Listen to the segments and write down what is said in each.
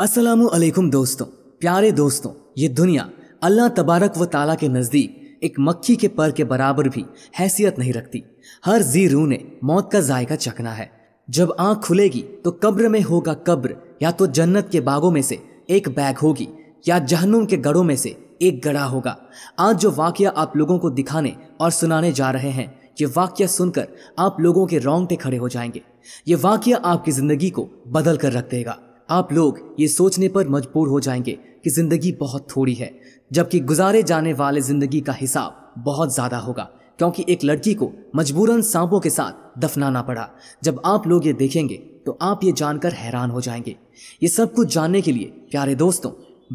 असलम दोस्तों प्यारे दोस्तों ये दुनिया अल्लाह तबारक व ताला के नज़दीक एक मक्खी के पर के बराबर भी हैसियत नहीं रखती हर जी रू ने मौत का जायका चखना है जब आँख खुलेगी तो कब्र में होगा कब्र या तो जन्नत के बागों में से एक बैग होगी या जहनुम के गढ़ों में से एक गढ़ा होगा आज जो वाक्य आप लोगों को दिखाने और सुनाने जा रहे हैं ये वाक्य सुनकर आप लोगों के रोंगटे खड़े हो जाएंगे ये वाक्य आपकी ज़िंदगी को बदल कर रख देगा आप लोग ये सोचने पर मजबूर हो जाएंगे कि ज़िंदगी बहुत थोड़ी है जबकि गुजारे जाने वाले ज़िंदगी का हिसाब बहुत ज़्यादा होगा क्योंकि एक लड़की को मजबूरन सांपों के साथ दफनाना पड़ा जब आप लोग ये देखेंगे तो आप ये जानकर हैरान हो जाएंगे ये सब कुछ जानने के लिए प्यारे दोस्तों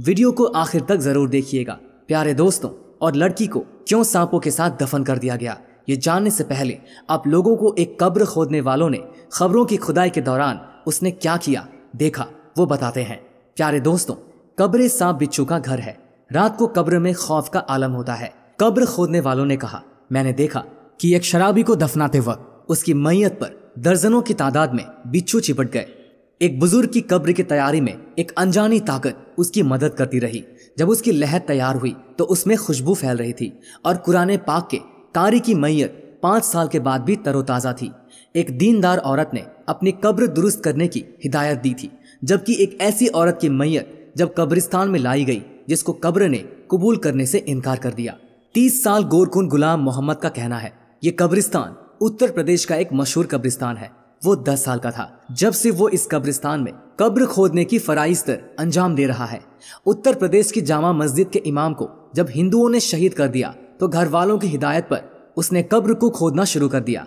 वीडियो को आखिर तक ज़रूर देखिएगा प्यारे दोस्तों और लड़की को क्यों सांपों के साथ दफन कर दिया गया ये जानने से पहले आप लोगों को एक कब्र खोदने वालों ने खबरों की खुदाई के दौरान उसने क्या किया देखा वो बताते हैं प्यारे दोस्तों कब्रे सांप बिच्छू का घर है रात को कब्र में खौफ का आलम होता है कब्र खोदने वालों ने कहा मैंने देखा कि एक शराबी को दफनाते वक्त उसकी मैयत पर दर्जनों की तादाद में बिच्छू चिपट गए एक बुजुर्ग की कब्र की तैयारी में एक अनजानी ताकत उसकी मदद करती रही जब उसकी लहर तैयार हुई तो उसमें खुशबू फैल रही थी और कुरान पाक के कारी की मैयत पाँच साल के बाद भी तरोताज़ा थी एक दीनदार औरत ने अपनी कब्र दुरुस्त करने की हिदायत दी थी जबकि एक ऐसी औरत की मैयत जब कब्रिस्तान में लाई गई जिसको कब्र ने कबूल करने से इनकार कर दिया तीस साल गोरखुन गुलाम मोहम्मद का कहना है ये कब्रिस्तान उत्तर प्रदेश का एक मशहूर कब्रिस्तान है वो दस साल का था जब से वो इस कब्रिस्तान में कब्र खोदने की फराइज तर अंजाम दे रहा है उत्तर प्रदेश की जामा मस्जिद के इमाम को जब हिंदुओं ने शहीद कर दिया तो घर वालों की हिदायत पर उसने कब्र को खोदना शुरू कर दिया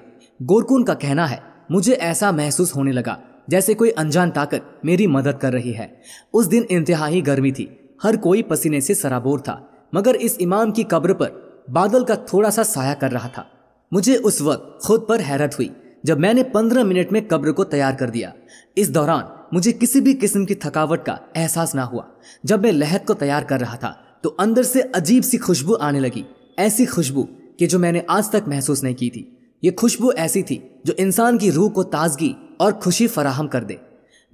गोरकुन का कहना है मुझे ऐसा महसूस होने लगा जैसे कोई अनजान ताकत मेरी मदद कर रही है उस दिन इंतहाई गर्मी थी हर कोई पसीने से सराबोर था मगर इस इमाम की कब्र पर बादल का थोड़ा सा साया कर रहा था मुझे उस वक्त खुद पर हैरत हुई जब मैंने पंद्रह मिनट में कब्र को तैयार कर दिया इस दौरान मुझे किसी भी किस्म की थकावट का एहसास ना हुआ जब मैं लहत को तैयार कर रहा था तो अंदर से अजीब सी खुशबू आने लगी ऐसी खुशबू कि जो मैंने आज तक महसूस नहीं की थी ये खुशबू ऐसी थी जो इंसान की रूह को ताजगी और खुशी फराहम कर दे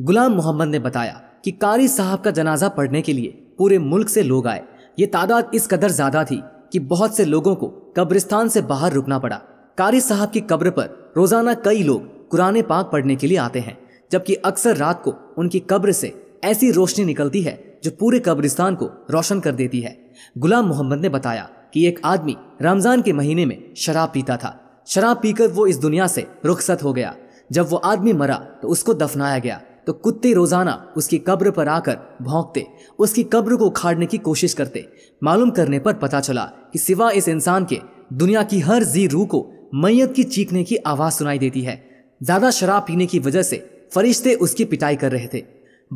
गुलाम मोहम्मद ने बताया कि कारी साहब का जनाजा पढ़ने के लिए पूरे मुल्क से लोग आए ये तादाद इस कदर ज़्यादा थी कि बहुत से लोगों को कब्रिस्तान से बाहर रुकना पड़ा कारी साहब की कब्र पर रोज़ाना कई लोग कुरान पाक पढ़ने के लिए आते हैं जबकि अक्सर रात को उनकी कब्र से ऐसी रोशनी निकलती है जो पूरे कब्रिस्तान को रोशन कर देती है गुलाम मोहम्मद ने बताया कि एक आदमी रमज़ान के महीने में शराब पीता था शराब पीकर वो इस दुनिया से रुखसत हो गया जब वो आदमी मरा तो उसको दफनाया गया तो कुत्ते रोजाना उसकी कब्र पर आकर भौंकते उसकी कब्र को उखाड़ने की कोशिश करते मालूम करने पर पता चला कि सिवा इस इंसान के दुनिया की हर जी रूह को मैयत की चीखने की आवाज़ सुनाई देती है ज़्यादा शराब पीने की वजह से फरिश्ते उसकी पिटाई कर रहे थे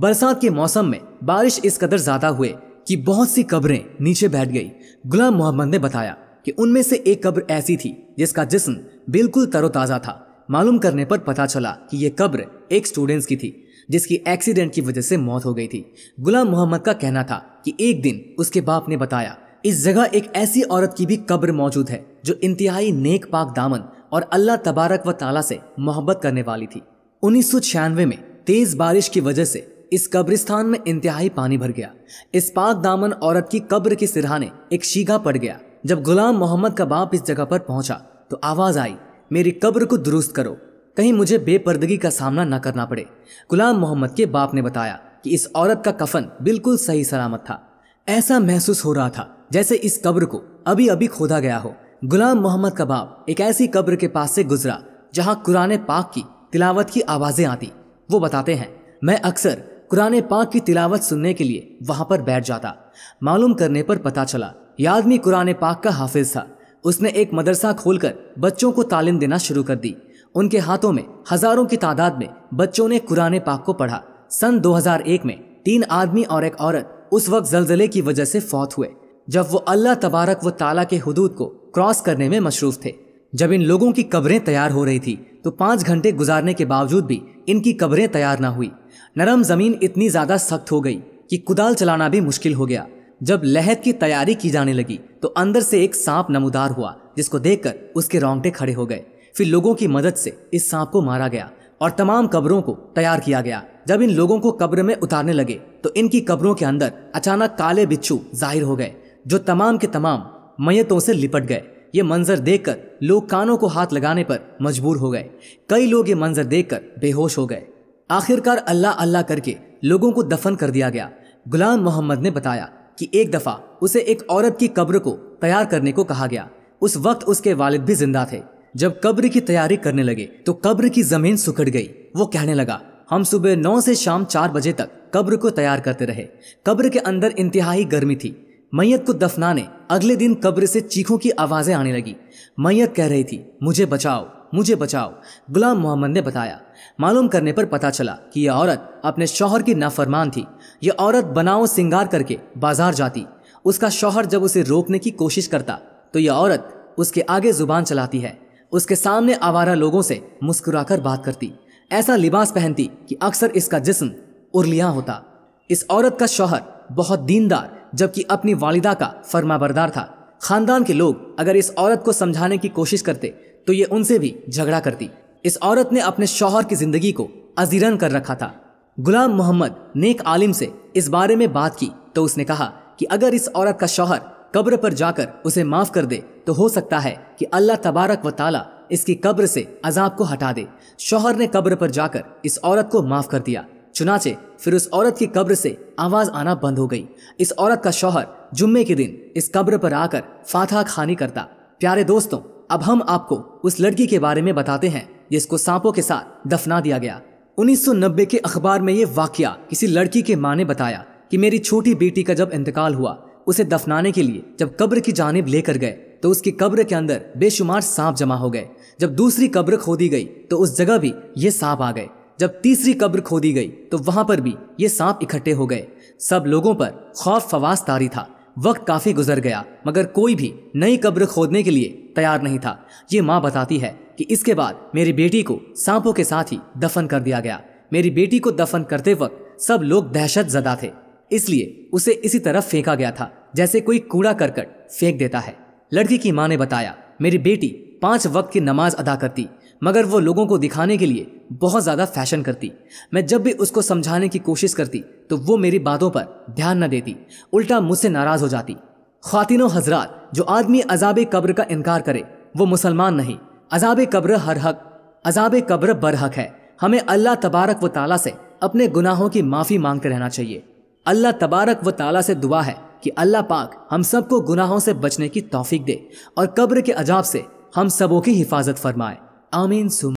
बरसात के मौसम में बारिश इस कदर ज़्यादा हुए कि बहुत सी कब्रें नीचे बैठ गई गुलाम मोहम्मद ने बताया कि उनमें से एक कब्र ऐसी थी जिसका जिस्म बिल्कुल तरोताज़ा था मालूम करने पर पता चला कि यह कब्र एक स्टूडेंट्स की थी जिसकी एक्सीडेंट की वजह से मौत हो गई थी गुलाम मोहम्मद का कहना था कि एक दिन उसके बाप ने बताया इस जगह एक ऐसी औरत की भी कब्र मौजूद है जो इंतहाई नेक पाक दामन और अल्लाह तबारक व ताला से मोहब्बत करने वाली थी उन्नीस में तेज बारिश की वजह से इस कब्रिस्तान में इंतहाई पानी भर गया इस पाक दामन औरत की कब्र की सिरहाने एक शीघा पड़ गया जब गुलाम मोहम्मद का बाप इस जगह पर पहुंचा तो आवाज़ आई मेरी कब्र को दुरुस्त करो कहीं मुझे बेपर्दगी का सामना न करना पड़े गुलाम मोहम्मद के बाप ने बताया कि इस औरत का कफन बिल्कुल सही सलामत था ऐसा महसूस हो रहा था जैसे इस कब्र को अभी अभी खोदा गया हो गुलाम मोहम्मद का बाप एक ऐसी कब्र के पास से गुजरा जहां कुरान पाक की तिलावत की आवाज़ें आती वो बताते हैं मैं अक्सर कुरान पाक की तिलावत सुनने के लिए वहां पर बैठ जाता मालूम करने पर पता चला यह आदमी कुरान पाक का हाफिज था उसने एक मदरसा खोलकर बच्चों को तालीम देना शुरू कर दी उनके हाथों में हजारों की तादाद में बच्चों ने कुरान पाक को पढ़ा सन 2001 में तीन आदमी और एक औरत उस वक्त जलजले की वजह से फौत हुए जब वो अल्लाह तबारक व ताला के हदूद को क्रॉस करने में मशरूफ थे जब इन लोगों की कब्रें तैयार हो रही थी तो पांच घंटे गुजारने के बावजूद भी इनकी कब्रें तैयार ना हुई नरम ज़मीन इतनी ज़्यादा सख्त हो गई कि कुदाल चलाना भी मुश्किल हो गया जब लहर की तैयारी की जाने लगी तो अंदर से एक सांप नमोदार हुआ जिसको देखकर उसके रोंगटे खड़े हो गए फिर लोगों की मदद से इस सांप को मारा गया और तमाम कब्रों को तैयार किया गया जब इन लोगों को कब्र में उतारने लगे तो इनकी कब्रों के अंदर अचानक काले बिच्छू जाहिर हो गए जो तमाम के तमाम मयतों से लिपट गए ये मंजर देखकर लोग कानों को हाथ लगाने पर मजबूर हो गए कई लोग ये मंजर देखकर बेहोश हो गए आखिरकार अल्लाह अल्लाह करके लोगों को दफन कर दिया गया गुलाम मोहम्मद ने बताया कि एक दफ़ा उसे एक औरत की कब्र को तैयार करने को कहा गया उस वक्त उसके वालिद भी जिंदा थे जब कब्र की तैयारी करने लगे तो कब्र की जमीन सुखड़ गई वो कहने लगा हम सुबह नौ से शाम चार बजे तक कब्र को तैयार करते रहे कब्र के अंदर इंतहाई गर्मी थी मैयत को दफनाने अगले दिन कब्र से चीखों की आवाज़ें आने लगी मैयत कह रही थी मुझे बचाओ मुझे बचाओ गुलाम मोहम्मद ने बताया मालूम करने पर पता चला कि यह औरत अपने शौहर की नाफरमान थी यह औरत बनाओ सिंगार करके बाजार जाती उसका शौहर जब उसे रोकने की कोशिश करता तो यह औरत उसके आगे जुबान चलाती है उसके सामने आवारा लोगों से मुस्कुराकर बात करती ऐसा लिबास पहनती कि अक्सर इसका जिस्म उर्लिया होता इस औरत का शौहर बहुत दीनदार जबकि अपनी वालिदा का फर्माबरदार था खानदान के लोग अगर इस औरत को समझाने की कोशिश करते तो ये उनसे भी झगड़ा करती इस औरत ने अपने शौहर की जिंदगी को अजीरन कर रखा था गुलाम मोहम्मद नेक आलिम से इस बारे में बात की तो उसने कहा कि अगर इस औरत का शौहर कब्र पर जाकर उसे माफ कर दे तो हो सकता है कि अल्लाह तबारक व ताला इसकी कब्र से अजाब को हटा दे शौहर ने कब्र पर जाकर इस औरत को माफ कर दिया चुनाचे फिर उस औरत की कब्र से आवाज़ आना बंद हो गई इस औरत का शौहर जुम्मे के दिन इस कब्र पर आकर फाथा खानी करता प्यारे दोस्तों अब हम आपको उस लड़की के बारे में बताते हैं जिसको सांपों के साथ दफना दिया गया 1990 के अखबार में ये वाक्य किसी लड़की के माँ ने बताया कि मेरी छोटी बेटी का जब इंतकाल हुआ उसे दफनाने के लिए जब कब्र की जानब लेकर गए तो उसकी कब्र के अंदर बेशुमार सांप जमा हो गए जब दूसरी कब्र खोदी गई तो उस जगह भी ये सांप आ गए जब तीसरी कब्र खोदी गई तो वहां पर भी ये सांप इकट्ठे हो गए सब लोगों पर खौफ फवास तारी था वक्त काफी गुजर गया मगर कोई भी नई कब्र खोदने के लिए तैयार नहीं था ये माँ बताती है कि इसके बाद मेरी बेटी को सांपों के साथ ही दफन कर दिया गया मेरी बेटी को दफन करते वक्त सब लोग दहशत जदा थे इसलिए उसे इसी तरह फेंका गया था जैसे कोई कूड़ा करकट फेंक देता है लड़की की माँ ने बताया मेरी बेटी पांच वक्त की नमाज अदा करती मगर वो लोगों को दिखाने के लिए बहुत ज़्यादा फैशन करती मैं जब भी उसको समझाने की कोशिश करती तो वो मेरी बातों पर ध्यान न देती उल्टा मुझसे नाराज़ हो जाती खातिनों हजरात जो आदमी अजाब कब्र का इनकार करे वो मुसलमान नहीं अजाब कब्र हर हक अजाब कब्र बरहक है हमें अल्लाह तबारक व ताला से अपने गुनाहों की माफ़ी मांगते रहना चाहिए अल्लाह तबारक व ताला से दुआ है कि अल्लाह पाक हम सबको गुनाहों से बचने की तौफीक दे और कब्र के अजाब से हम सबों की हिफाजत फरमाए आमीन सुम